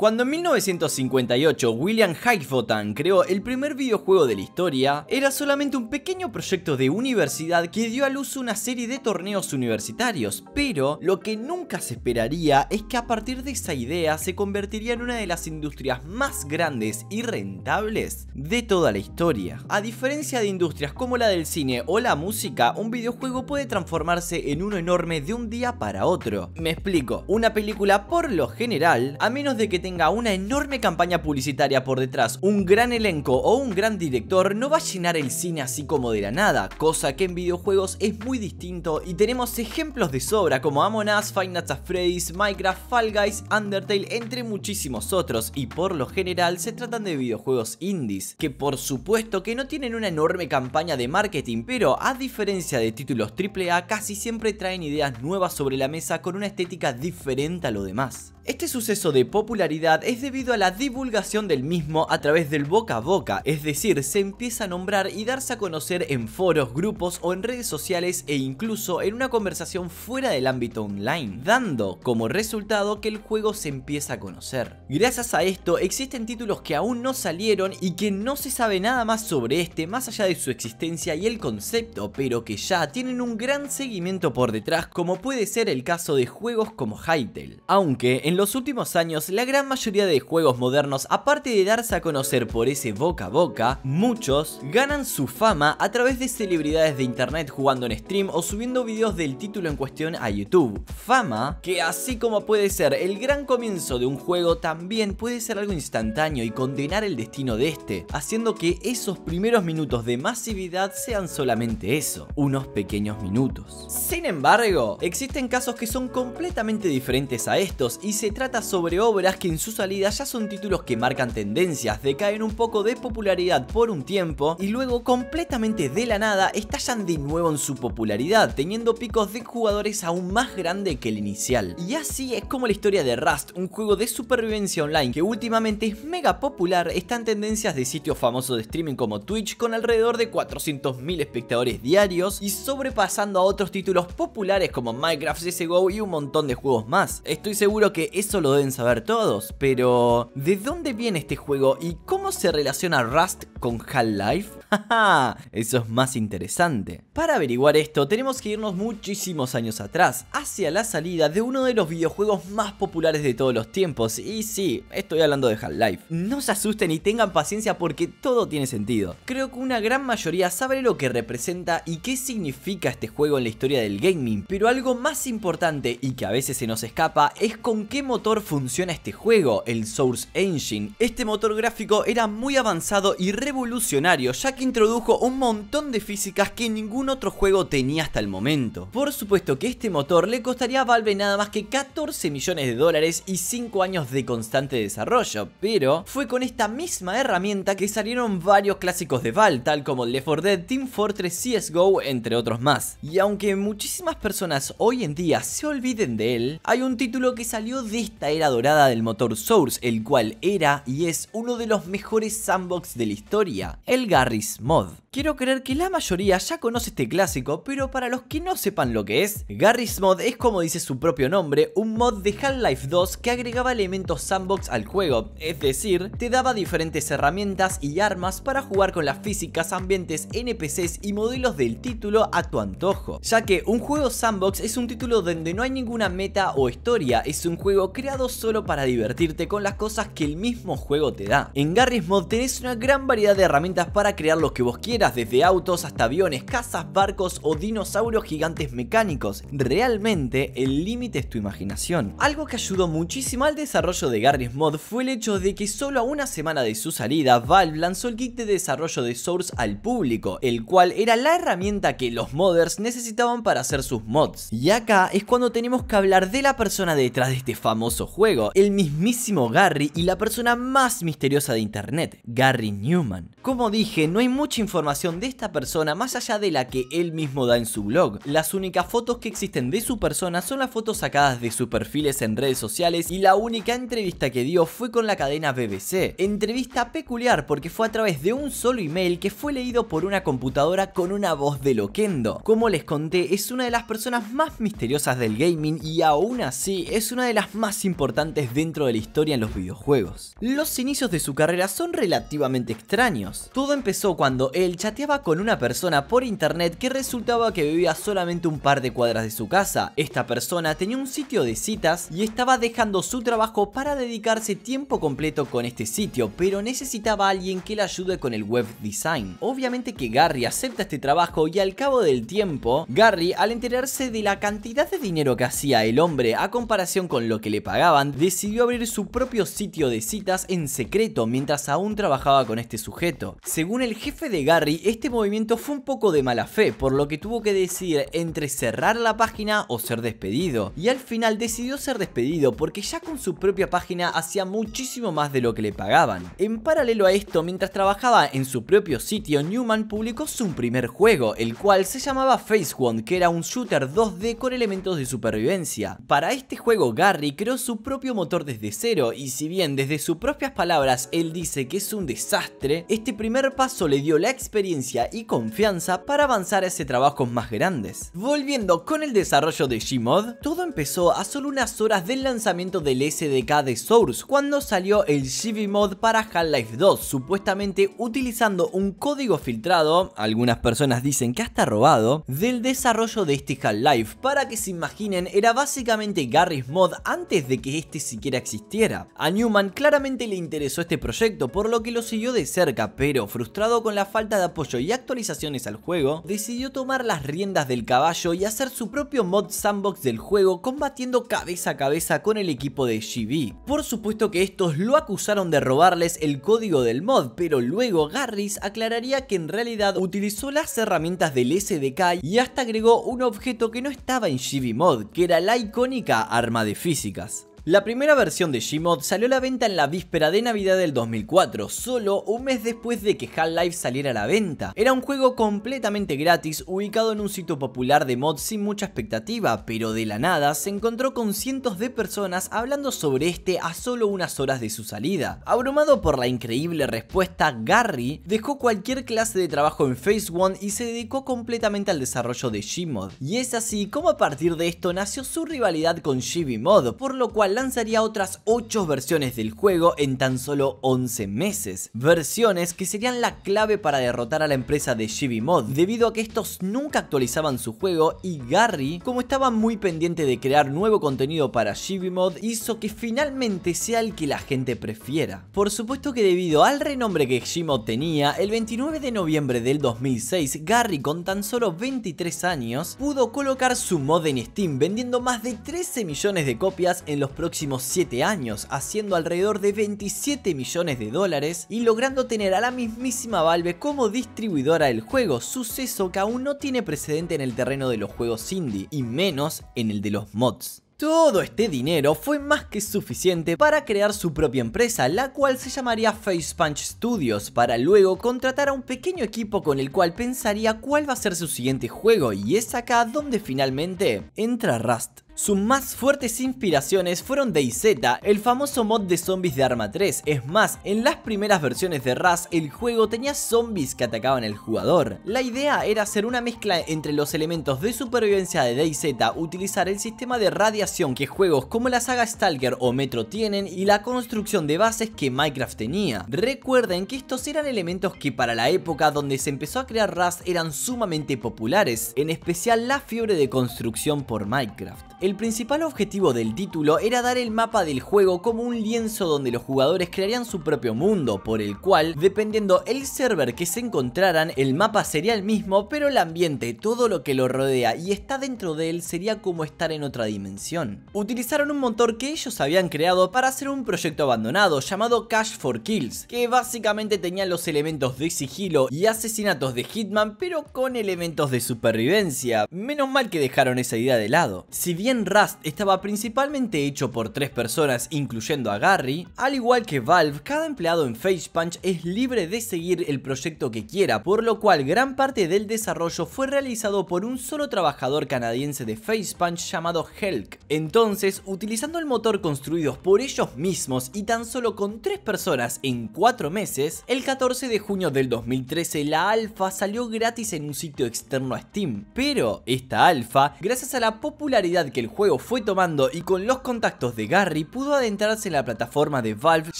Cuando en 1958 William Highfotan creó el primer videojuego de la historia, era solamente un pequeño proyecto de universidad que dio a luz una serie de torneos universitarios, pero lo que nunca se esperaría es que a partir de esa idea se convertiría en una de las industrias más grandes y rentables de toda la historia. A diferencia de industrias como la del cine o la música, un videojuego puede transformarse en uno enorme de un día para otro. Me explico, una película por lo general, a menos de que tenga tenga una enorme campaña publicitaria por detrás, un gran elenco o un gran director, no va a llenar el cine así como de la nada, cosa que en videojuegos es muy distinto y tenemos ejemplos de sobra como Among Us, Five Nights at Freddy's, Minecraft, Fall Guys, Undertale, entre muchísimos otros, y por lo general se tratan de videojuegos indies, que por supuesto que no tienen una enorme campaña de marketing, pero a diferencia de títulos AAA casi siempre traen ideas nuevas sobre la mesa con una estética diferente a lo demás. Este suceso de popularidad es debido a la divulgación del mismo a través del boca a boca, es decir, se empieza a nombrar y darse a conocer en foros, grupos o en redes sociales e incluso en una conversación fuera del ámbito online, dando como resultado que el juego se empieza a conocer. Gracias a esto existen títulos que aún no salieron y que no se sabe nada más sobre este más allá de su existencia y el concepto, pero que ya tienen un gran seguimiento por detrás como puede ser el caso de juegos como Hytale. Aunque en los últimos años, la gran mayoría de juegos modernos, aparte de darse a conocer por ese boca a boca, muchos ganan su fama a través de celebridades de internet jugando en stream o subiendo videos del título en cuestión a YouTube. Fama que así como puede ser el gran comienzo de un juego, también puede ser algo instantáneo y condenar el destino de este, haciendo que esos primeros minutos de masividad sean solamente eso, unos pequeños minutos. Sin embargo, existen casos que son completamente diferentes a estos y se trata sobre obras que en su salida ya son títulos que marcan tendencias, decaen un poco de popularidad por un tiempo y luego completamente de la nada estallan de nuevo en su popularidad, teniendo picos de jugadores aún más grande que el inicial. Y así es como la historia de Rust, un juego de supervivencia online que últimamente es mega popular, está en tendencias de sitios famosos de streaming como Twitch con alrededor de 400.000 espectadores diarios y sobrepasando a otros títulos populares como Minecraft, CSGO y un montón de juegos más. Estoy seguro que eso lo deben saber todos, pero ¿de dónde viene este juego y cómo se relaciona Rust con Half-Life? eso es más interesante. Para averiguar esto, tenemos que irnos muchísimos años atrás, hacia la salida de uno de los videojuegos más populares de todos los tiempos, y sí, estoy hablando de Half-Life. No se asusten y tengan paciencia porque todo tiene sentido. Creo que una gran mayoría sabe lo que representa y qué significa este juego en la historia del gaming, pero algo más importante y que a veces se nos escapa es con qué motor funciona este juego, el Source Engine. Este motor gráfico era muy avanzado y revolucionario, ya que introdujo un montón de físicas que ningún otro juego tenía hasta el momento. Por supuesto que este motor le costaría a Valve nada más que 14 millones de dólares y 5 años de constante desarrollo, pero fue con esta misma herramienta que salieron varios clásicos de Valve, tal como Left 4 Dead, Team Fortress, CSGO, entre otros más. Y aunque muchísimas personas hoy en día se olviden de él, hay un título que salió esta era dorada del motor Source, el cual era y es uno de los mejores sandbox de la historia, el Garry's Mod. Quiero creer que la mayoría ya conoce este clásico, pero para los que no sepan lo que es, Garry's Mod es como dice su propio nombre, un mod de Half-Life 2 que agregaba elementos sandbox al juego, es decir, te daba diferentes herramientas y armas para jugar con las físicas, ambientes, NPCs y modelos del título a tu antojo, ya que un juego sandbox es un título donde no hay ninguna meta o historia, es un juego creado solo para divertirte con las cosas que el mismo juego te da. En Garry's Mod tenés una gran variedad de herramientas para crear lo que vos quieras desde autos hasta aviones, casas, barcos o dinosaurios gigantes mecánicos. Realmente el límite es tu imaginación. Algo que ayudó muchísimo al desarrollo de Garry's Mod fue el hecho de que solo a una semana de su salida, Valve lanzó el kit de desarrollo de Source al público, el cual era la herramienta que los modders necesitaban para hacer sus mods. Y acá es cuando tenemos que hablar de la persona detrás de este famoso juego, el mismísimo Garry y la persona más misteriosa de internet, Garry Newman. Como dije, no hay mucha información de esta persona más allá de la que él mismo da en su blog. Las únicas fotos que existen de su persona son las fotos sacadas de sus perfiles en redes sociales y la única entrevista que dio fue con la cadena BBC. Entrevista peculiar porque fue a través de un solo email que fue leído por una computadora con una voz de loquendo. Como les conté, es una de las personas más misteriosas del gaming y aún así es una de las más importantes dentro de la historia en los videojuegos. Los inicios de su carrera son relativamente extraños. Todo empezó cuando él chateaba con una persona por internet que resultaba que vivía solamente un par de cuadras de su casa. Esta persona tenía un sitio de citas y estaba dejando su trabajo para dedicarse tiempo completo con este sitio, pero necesitaba a alguien que le ayude con el web design. Obviamente que Gary acepta este trabajo y al cabo del tiempo, Gary al enterarse de la cantidad de dinero que hacía el hombre a comparación con lo que le pagaban, decidió abrir su propio sitio de citas en secreto mientras aún trabajaba con este sujeto. Según el jefe de Gary, este movimiento fue un poco de mala fe, por lo que tuvo que decidir entre cerrar la página o ser despedido. Y al final decidió ser despedido porque ya con su propia página hacía muchísimo más de lo que le pagaban. En paralelo a esto, mientras trabajaba en su propio sitio, Newman publicó su primer juego, el cual se llamaba Face One, que era un shooter 2D con elementos de supervivencia. Para este juego, Gary creó su propio motor desde cero, y si bien desde sus propias palabras él dice que es un desastre, este primer paso le dio la experiencia experiencia y confianza para avanzar a ese trabajo más grandes. Volviendo con el desarrollo de Gmod, todo empezó a solo unas horas del lanzamiento del SDK de Source cuando salió el Mod para Half-Life 2, supuestamente utilizando un código filtrado, algunas personas dicen que hasta robado, del desarrollo de este Half-Life. Para que se imaginen, era básicamente Garry's Mod antes de que este siquiera existiera. A Newman claramente le interesó este proyecto, por lo que lo siguió de cerca, pero frustrado con la falta de apoyo y actualizaciones al juego, decidió tomar las riendas del caballo y hacer su propio mod sandbox del juego combatiendo cabeza a cabeza con el equipo de GB. Por supuesto que estos lo acusaron de robarles el código del mod, pero luego Garris aclararía que en realidad utilizó las herramientas del SDK y hasta agregó un objeto que no estaba en GB Mod, que era la icónica arma de físicas. La primera versión de Gmod salió a la venta en la víspera de Navidad del 2004, solo un mes después de que Half-Life saliera a la venta. Era un juego completamente gratis, ubicado en un sitio popular de mods sin mucha expectativa, pero de la nada se encontró con cientos de personas hablando sobre este a solo unas horas de su salida. Abrumado por la increíble respuesta, Gary dejó cualquier clase de trabajo en Phase One y se dedicó completamente al desarrollo de Gmod. Y es así como a partir de esto nació su rivalidad con Gmod, por lo cual lanzaría otras 8 versiones del juego en tan solo 11 meses. Versiones que serían la clave para derrotar a la empresa de Chibi debido a que estos nunca actualizaban su juego y Gary, como estaba muy pendiente de crear nuevo contenido para Chibi hizo que finalmente sea el que la gente prefiera. Por supuesto que debido al renombre que Gmod tenía, el 29 de noviembre del 2006, Gary con tan solo 23 años pudo colocar su mod en Steam vendiendo más de 13 millones de copias en los próximos 7 años, haciendo alrededor de 27 millones de dólares y logrando tener a la mismísima Valve como distribuidora del juego, suceso que aún no tiene precedente en el terreno de los juegos indie y menos en el de los mods. Todo este dinero fue más que suficiente para crear su propia empresa, la cual se llamaría Face Punch Studios, para luego contratar a un pequeño equipo con el cual pensaría cuál va a ser su siguiente juego, y es acá donde finalmente entra Rust. Sus más fuertes inspiraciones fueron DayZ, el famoso mod de zombies de Arma 3. Es más, en las primeras versiones de Rust, el juego tenía zombies que atacaban al jugador. La idea era hacer una mezcla entre los elementos de supervivencia de DayZ, utilizar el sistema de radiación que juegos como la saga Stalker o Metro tienen y la construcción de bases que Minecraft tenía. Recuerden que estos eran elementos que para la época donde se empezó a crear Rust eran sumamente populares, en especial la fiebre de construcción por Minecraft. El principal objetivo del título era dar el mapa del juego como un lienzo donde los jugadores crearían su propio mundo, por el cual, dependiendo el server que se encontraran, el mapa sería el mismo, pero el ambiente, todo lo que lo rodea y está dentro de él sería como estar en otra dimensión. Utilizaron un motor que ellos habían creado para hacer un proyecto abandonado llamado Cash for Kills, que básicamente tenía los elementos de sigilo y asesinatos de Hitman, pero con elementos de supervivencia. Menos mal que dejaron esa idea de lado. Si bien Rust estaba principalmente hecho por tres personas incluyendo a Gary, al igual que Valve, cada empleado en Face es libre de seguir el proyecto que quiera, por lo cual gran parte del desarrollo fue realizado por un solo trabajador canadiense de Face llamado Helk. Entonces, utilizando el motor construido por ellos mismos y tan solo con tres personas en cuatro meses, el 14 de junio del 2013 la alfa salió gratis en un sitio externo a Steam, pero esta alfa, gracias a la popularidad que el juego fue tomando y con los contactos de Gary pudo adentrarse en la plataforma de Valve,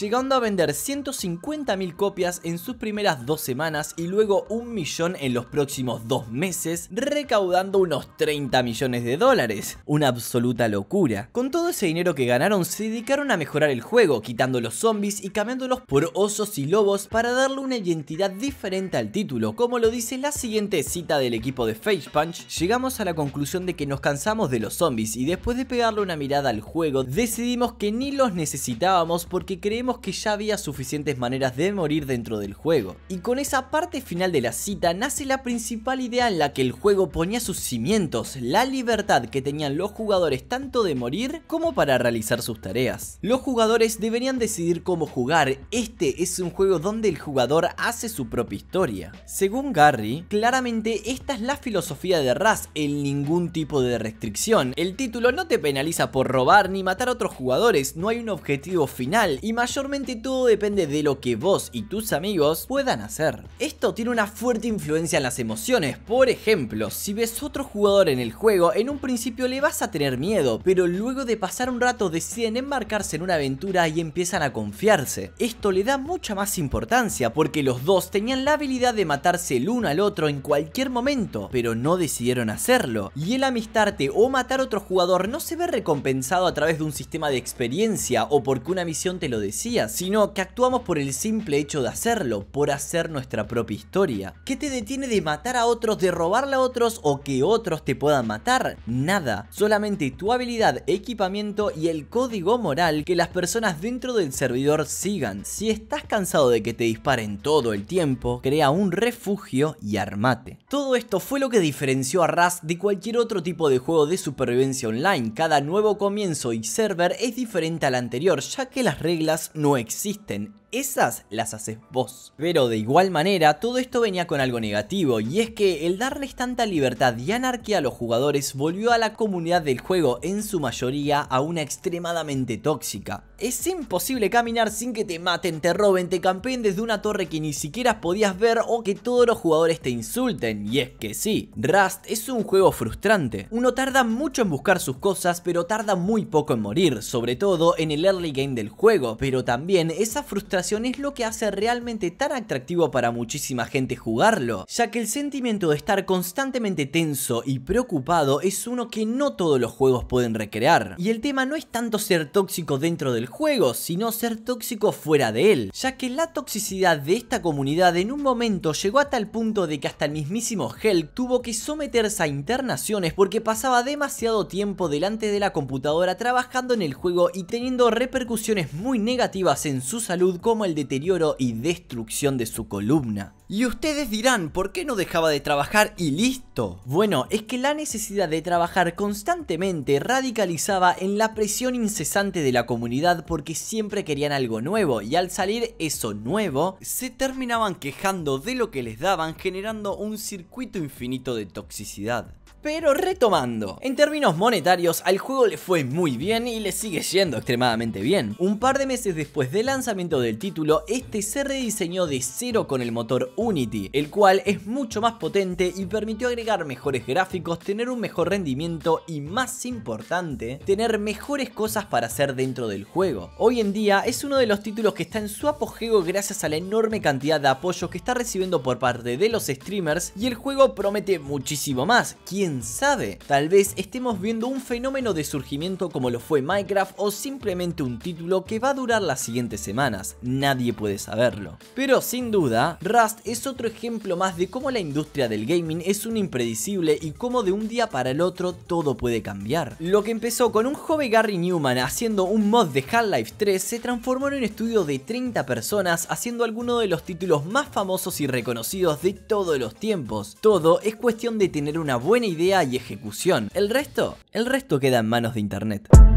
llegando a vender 150.000 copias en sus primeras dos semanas y luego un millón en los próximos dos meses, recaudando unos 30 millones de dólares. Una absoluta locura. Con todo ese dinero que ganaron se dedicaron a mejorar el juego, quitando los zombies y cambiándolos por osos y lobos para darle una identidad diferente al título, como lo dice la siguiente cita del equipo de Facepunch, llegamos a la conclusión de que nos cansamos de los zombies y después de pegarle una mirada al juego decidimos que ni los necesitábamos porque creemos que ya había suficientes maneras de morir dentro del juego. Y con esa parte final de la cita nace la principal idea en la que el juego ponía sus cimientos, la libertad que tenían los jugadores tanto de morir como para realizar sus tareas. Los jugadores deberían decidir cómo jugar, este es un juego donde el jugador hace su propia historia. Según Gary, claramente esta es la filosofía de Raz, el ningún tipo de restricción, el título no te penaliza por robar ni matar a otros jugadores, no hay un objetivo final y mayormente todo depende de lo que vos y tus amigos puedan hacer. Esto tiene una fuerte influencia en las emociones, por ejemplo, si ves otro jugador en el juego, en un principio le vas a tener miedo, pero luego de pasar un rato deciden embarcarse en una aventura y empiezan a confiarse. Esto le da mucha más importancia porque los dos tenían la habilidad de matarse el uno al otro en cualquier momento, pero no decidieron hacerlo, y el amistarte o matar a otros jugador no se ve recompensado a través de un sistema de experiencia o porque una misión te lo decía, sino que actuamos por el simple hecho de hacerlo, por hacer nuestra propia historia. ¿Qué te detiene de matar a otros, de robarle a otros o que otros te puedan matar? Nada, solamente tu habilidad, equipamiento y el código moral que las personas dentro del servidor sigan. Si estás cansado de que te disparen todo el tiempo, crea un refugio y armate. Todo esto fue lo que diferenció a Raz de cualquier otro tipo de juego de supervivencia online, cada nuevo comienzo y server es diferente al anterior ya que las reglas no existen esas las haces vos. Pero de igual manera, todo esto venía con algo negativo, y es que el darles tanta libertad y anarquía a los jugadores volvió a la comunidad del juego, en su mayoría, a una extremadamente tóxica. Es imposible caminar sin que te maten, te roben, te campeen desde una torre que ni siquiera podías ver o que todos los jugadores te insulten, y es que sí. Rust es un juego frustrante. Uno tarda mucho en buscar sus cosas, pero tarda muy poco en morir, sobre todo en el early game del juego, pero también esa frustración es lo que hace realmente tan atractivo para muchísima gente jugarlo, ya que el sentimiento de estar constantemente tenso y preocupado es uno que no todos los juegos pueden recrear. Y el tema no es tanto ser tóxico dentro del juego, sino ser tóxico fuera de él, ya que la toxicidad de esta comunidad en un momento llegó a tal punto de que hasta el mismísimo Hell tuvo que someterse a internaciones porque pasaba demasiado tiempo delante de la computadora trabajando en el juego y teniendo repercusiones muy negativas en su salud como el deterioro y destrucción de su columna. Y ustedes dirán, ¿por qué no dejaba de trabajar y listo? Bueno, es que la necesidad de trabajar constantemente radicalizaba en la presión incesante de la comunidad porque siempre querían algo nuevo y al salir eso nuevo, se terminaban quejando de lo que les daban generando un circuito infinito de toxicidad. Pero retomando, en términos monetarios al juego le fue muy bien y le sigue yendo extremadamente bien. Un par de meses después del lanzamiento del título, este se rediseñó de cero con el motor Unity, el cual es mucho más potente y permitió agregar mejores gráficos, tener un mejor rendimiento y más importante, tener mejores cosas para hacer dentro del juego. Hoy en día es uno de los títulos que está en su apogeo gracias a la enorme cantidad de apoyo que está recibiendo por parte de los streamers y el juego promete muchísimo más. ¿Quién sabe, tal vez estemos viendo un fenómeno de surgimiento como lo fue Minecraft o simplemente un título que va a durar las siguientes semanas, nadie puede saberlo. Pero sin duda, Rust es otro ejemplo más de cómo la industria del gaming es un impredecible y cómo de un día para el otro todo puede cambiar. Lo que empezó con un joven Gary Newman haciendo un mod de Half-Life 3 se transformó en un estudio de 30 personas haciendo alguno de los títulos más famosos y reconocidos de todos los tiempos. Todo es cuestión de tener una buena idea y ejecución. El resto, el resto queda en manos de Internet.